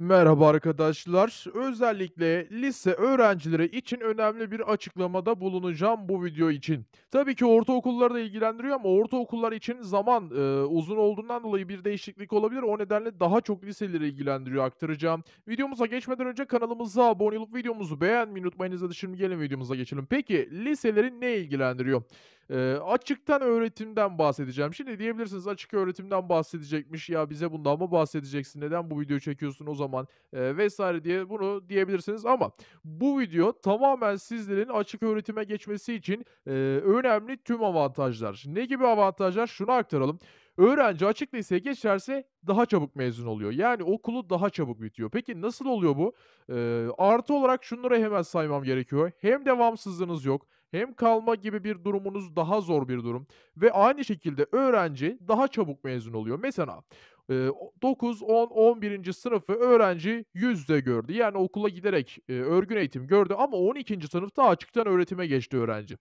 Merhaba arkadaşlar. Özellikle lise öğrencileri için önemli bir açıklamada bulunacağım bu video için. Tabii ki ortaokulları da ilgilendiriyor ama ortaokullar için zaman e, uzun olduğundan dolayı bir değişiklik olabilir. O nedenle daha çok liseleri ilgilendiriyor aktaracağım. Videomuza geçmeden önce kanalımıza abone olup videomuzu beğenmeyi unutmayınız. Hadi şimdi gelin videomuza geçelim. Peki liseleri ne ilgilendiriyor? E, açıktan öğretimden bahsedeceğim. Şimdi diyebilirsiniz açık öğretimden bahsedecekmiş ya bize bundan mı bahsedeceksin neden bu videoyu çekiyorsun o zaman e, vesaire diye bunu diyebilirsiniz ama bu video tamamen sizlerin açık öğretime geçmesi için e, önemli tüm avantajlar. Ne gibi avantajlar şunu aktaralım. Öğrenci açık liseye geçerse daha çabuk mezun oluyor. Yani okulu daha çabuk bitiyor. Peki nasıl oluyor bu? Ee, artı olarak şunları hemen saymam gerekiyor. Hem devamsızlığınız yok hem kalma gibi bir durumunuz daha zor bir durum ve aynı şekilde öğrenci daha çabuk mezun oluyor. Mesela 9, 10, 11. sınıfı öğrenci yüzde gördü. Yani okula giderek örgün eğitim gördü ama 12. sınıfta açıktan öğretime geçti öğrenci.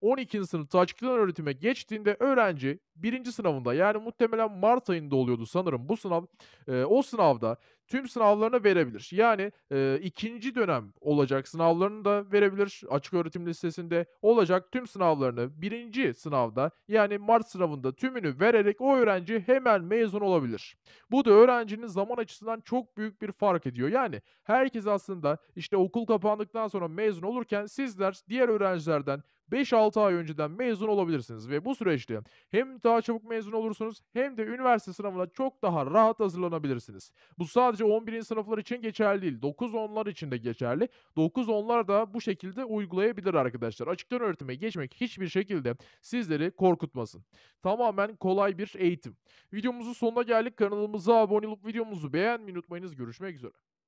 12. sınıfta açıktan öğretime geçtiğinde öğrenci 1. sınavında yani muhtemelen Mart ayında oluyordu sanırım bu sınav. E, o sınavda tüm sınavlarını verebilir. Yani e, ikinci dönem olacak sınavlarını da verebilir. Açık öğretim listesinde olacak tüm sınavlarını birinci sınavda yani Mart sınavında tümünü vererek o öğrenci hemen mezun olabilir. Bu da öğrencinin zaman açısından çok büyük bir fark ediyor. Yani herkes aslında işte okul kapandıktan sonra mezun olurken sizler diğer öğrencilerden 5-6 ay önceden mezun olabilirsiniz ve bu süreçte hem daha çabuk mezun olursunuz hem de üniversite sınavına çok daha rahat hazırlanabilirsiniz. Bu sadece 11. sınıflar için geçerli değil. 9-10'lar için de geçerli. 9-10'lar da bu şekilde uygulayabilir arkadaşlar. Açıktan öğretime geçmek hiçbir şekilde sizleri korkutmasın. Tamamen kolay bir eğitim. Videomuzun sonuna geldik. Kanalımıza abone olup videomuzu beğenmeyi unutmayınız. Görüşmek üzere.